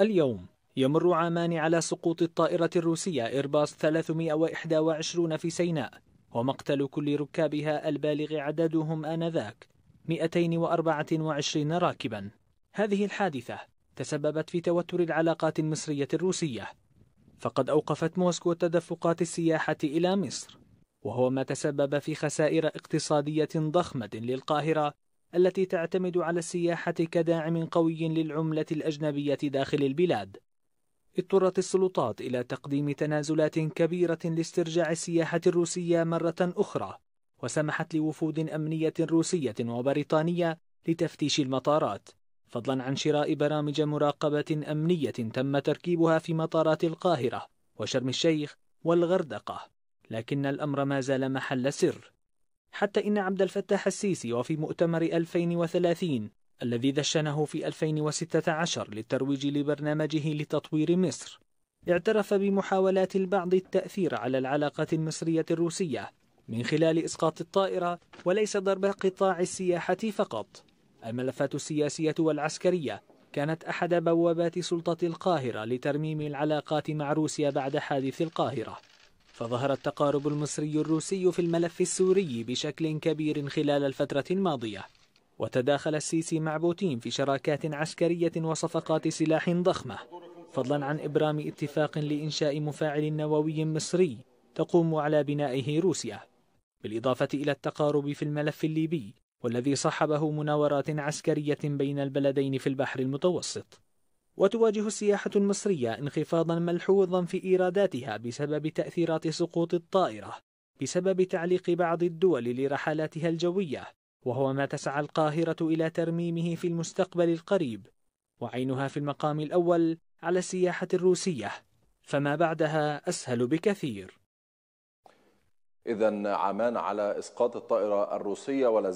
اليوم يمر عامان على سقوط الطائرة الروسية إيرباص 321 في سيناء ومقتل كل ركابها البالغ عددهم آنذاك 224 راكبا هذه الحادثة تسببت في توتر العلاقات المصرية الروسية فقد أوقفت موسكو تدفقات السياحة إلى مصر وهو ما تسبب في خسائر اقتصادية ضخمة للقاهرة التي تعتمد على السياحة كداعم قوي للعملة الأجنبية داخل البلاد. اضطرت السلطات إلى تقديم تنازلات كبيرة لاسترجاع السياحة الروسية مرة أخرى، وسمحت لوفود أمنية روسية وبريطانية لتفتيش المطارات، فضلا عن شراء برامج مراقبة أمنية تم تركيبها في مطارات القاهرة وشرم الشيخ والغردقة، لكن الأمر ما زال محل سر. حتى إن عبد الفتاح السيسي وفي مؤتمر 2030 الذي دشنه في 2016 للترويج لبرنامجه لتطوير مصر اعترف بمحاولات البعض التأثير على العلاقات المصرية الروسية من خلال إسقاط الطائرة وليس ضرب قطاع السياحة فقط الملفات السياسية والعسكرية كانت أحد بوابات سلطة القاهرة لترميم العلاقات مع روسيا بعد حادث القاهرة فظهر التقارب المصري الروسي في الملف السوري بشكل كبير خلال الفترة الماضية وتداخل السيسي مع بوتين في شراكات عسكرية وصفقات سلاح ضخمة فضلا عن إبرام اتفاق لإنشاء مفاعل نووي مصري تقوم على بنائه روسيا بالإضافة إلى التقارب في الملف الليبي والذي صحبه مناورات عسكرية بين البلدين في البحر المتوسط وتواجه السياحة المصرية انخفاضا ملحوظا في إيراداتها بسبب تأثيرات سقوط الطائرة بسبب تعليق بعض الدول لرحلاتها الجوية وهو ما تسعى القاهرة إلى ترميمه في المستقبل القريب وعينها في المقام الأول على السياحة الروسية فما بعدها أسهل بكثير إذا عمان على إسقاط الطائرة الروسية ولا